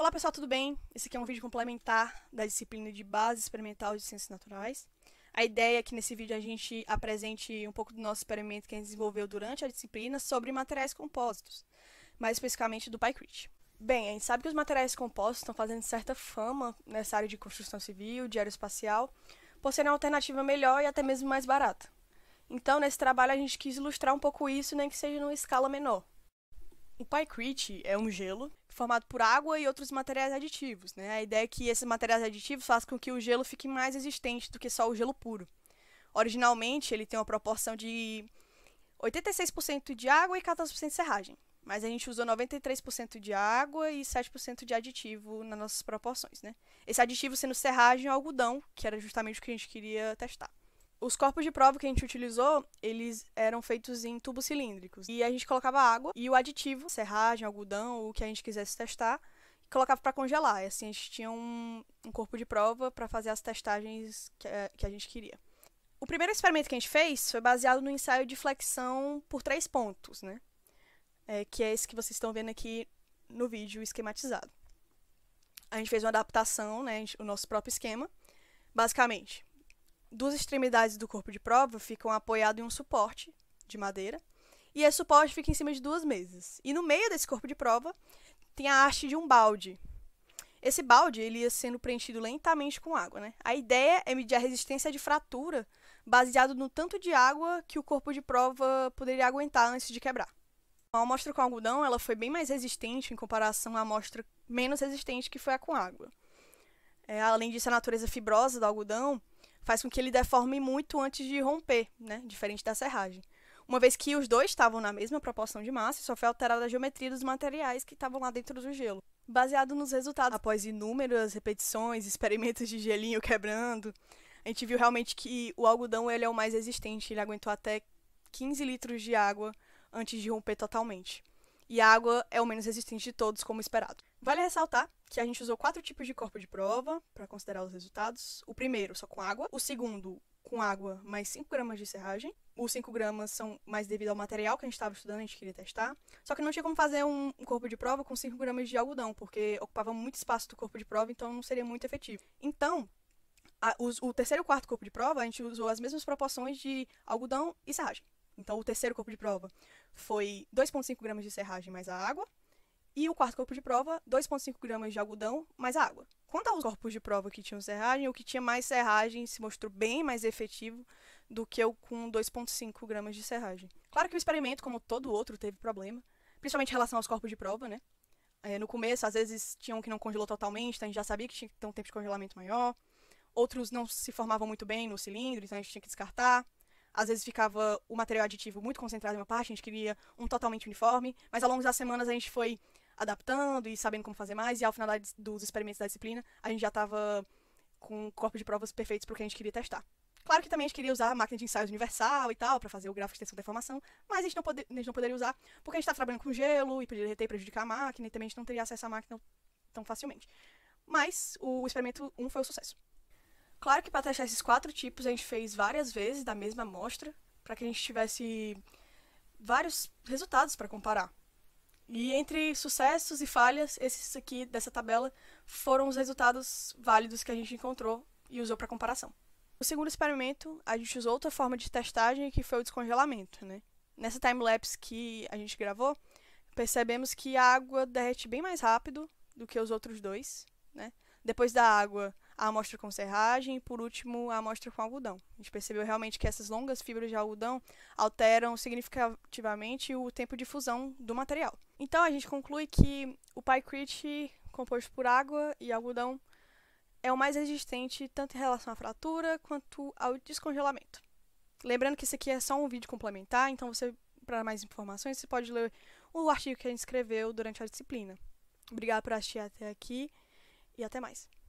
Olá pessoal, tudo bem? Esse aqui é um vídeo complementar da disciplina de Base Experimental de Ciências Naturais. A ideia é que nesse vídeo a gente apresente um pouco do nosso experimento que a gente desenvolveu durante a disciplina sobre materiais compósitos, mais especificamente do PyCrit. Bem, a gente sabe que os materiais compostos estão fazendo certa fama nessa área de construção civil, de aeroespacial, por serem uma alternativa melhor e até mesmo mais barata. Então, nesse trabalho, a gente quis ilustrar um pouco isso, nem que seja numa escala menor. O PyCrit é um gelo formado por água e outros materiais aditivos. Né? A ideia é que esses materiais aditivos façam com que o gelo fique mais resistente do que só o gelo puro. Originalmente, ele tem uma proporção de 86% de água e 14% de serragem, mas a gente usou 93% de água e 7% de aditivo nas nossas proporções. Né? Esse aditivo sendo serragem e algodão, que era justamente o que a gente queria testar. Os corpos de prova que a gente utilizou, eles eram feitos em tubos cilíndricos. E a gente colocava água e o aditivo, serragem, algodão, o que a gente quisesse testar, e colocava para congelar. E assim a gente tinha um, um corpo de prova para fazer as testagens que, eh, que a gente queria. O primeiro experimento que a gente fez foi baseado no ensaio de flexão por três pontos, né? É, que é esse que vocês estão vendo aqui no vídeo esquematizado. A gente fez uma adaptação, né? O nosso próprio esquema, basicamente duas extremidades do corpo de prova ficam apoiadas em um suporte de madeira. E esse suporte fica em cima de duas mesas. E no meio desse corpo de prova tem a haste de um balde. Esse balde ele ia sendo preenchido lentamente com água. Né? A ideia é medir a resistência de fratura baseado no tanto de água que o corpo de prova poderia aguentar antes de quebrar. A amostra com algodão ela foi bem mais resistente em comparação à amostra menos resistente que foi a com água. É, além disso, a natureza fibrosa do algodão faz com que ele deforme muito antes de romper, né? Diferente da serragem. Uma vez que os dois estavam na mesma proporção de massa, só foi alterada a geometria dos materiais que estavam lá dentro do gelo. Baseado nos resultados, após inúmeras repetições, experimentos de gelinho quebrando, a gente viu realmente que o algodão ele é o mais resistente, ele aguentou até 15 litros de água antes de romper totalmente e a água é o menos resistente de todos, como esperado. Vale ressaltar que a gente usou quatro tipos de corpo de prova para considerar os resultados. O primeiro só com água, o segundo com água mais 5 gramas de serragem. Os 5 gramas são mais devido ao material que a gente estava estudando, a gente queria testar. Só que não tinha como fazer um corpo de prova com 5 gramas de algodão, porque ocupava muito espaço do corpo de prova, então não seria muito efetivo. Então, a, o terceiro e quarto corpo de prova, a gente usou as mesmas proporções de algodão e serragem. Então, o terceiro corpo de prova foi 2,5 gramas de serragem mais a água. E o quarto corpo de prova, 2,5 gramas de algodão mais a água. Quanto aos corpos de prova que tinham serragem, o que tinha mais serragem se mostrou bem mais efetivo do que o com 2,5 gramas de serragem. Claro que o experimento, como todo outro, teve problema, principalmente em relação aos corpos de prova, né? É, no começo, às vezes, tinha um que não congelou totalmente, então a gente já sabia que tinha que ter um tempo de congelamento maior. Outros não se formavam muito bem no cilindro, então a gente tinha que descartar às vezes ficava o material aditivo muito concentrado em uma parte, a gente queria um totalmente uniforme, mas ao longo das semanas a gente foi adaptando e sabendo como fazer mais, e ao final dos experimentos da disciplina, a gente já estava com um corpo de provas perfeitos para o que a gente queria testar. Claro que também a gente queria usar a máquina de ensaios universal e tal, para fazer o gráfico de extensão da informação, mas a gente, não pode, a gente não poderia usar, porque a gente está trabalhando com gelo e poderia derreter e prejudicar a máquina, e também a gente não teria acesso à máquina tão facilmente. Mas o experimento 1 foi um sucesso. Claro que para testar esses quatro tipos a gente fez várias vezes da mesma amostra, para que a gente tivesse vários resultados para comparar. E entre sucessos e falhas, esses aqui dessa tabela foram os resultados válidos que a gente encontrou e usou para comparação. No segundo experimento, a gente usou outra forma de testagem, que foi o descongelamento, né? Nessa timelapse que a gente gravou, percebemos que a água derrete bem mais rápido do que os outros dois, né? Depois da água, a amostra com serragem e, por último, a amostra com algodão. A gente percebeu realmente que essas longas fibras de algodão alteram significativamente o tempo de fusão do material. Então, a gente conclui que o Pycrit, composto por água e algodão é o mais resistente tanto em relação à fratura quanto ao descongelamento. Lembrando que isso aqui é só um vídeo complementar, então você para mais informações você pode ler o artigo que a gente escreveu durante a disciplina. Obrigada por assistir até aqui e até mais.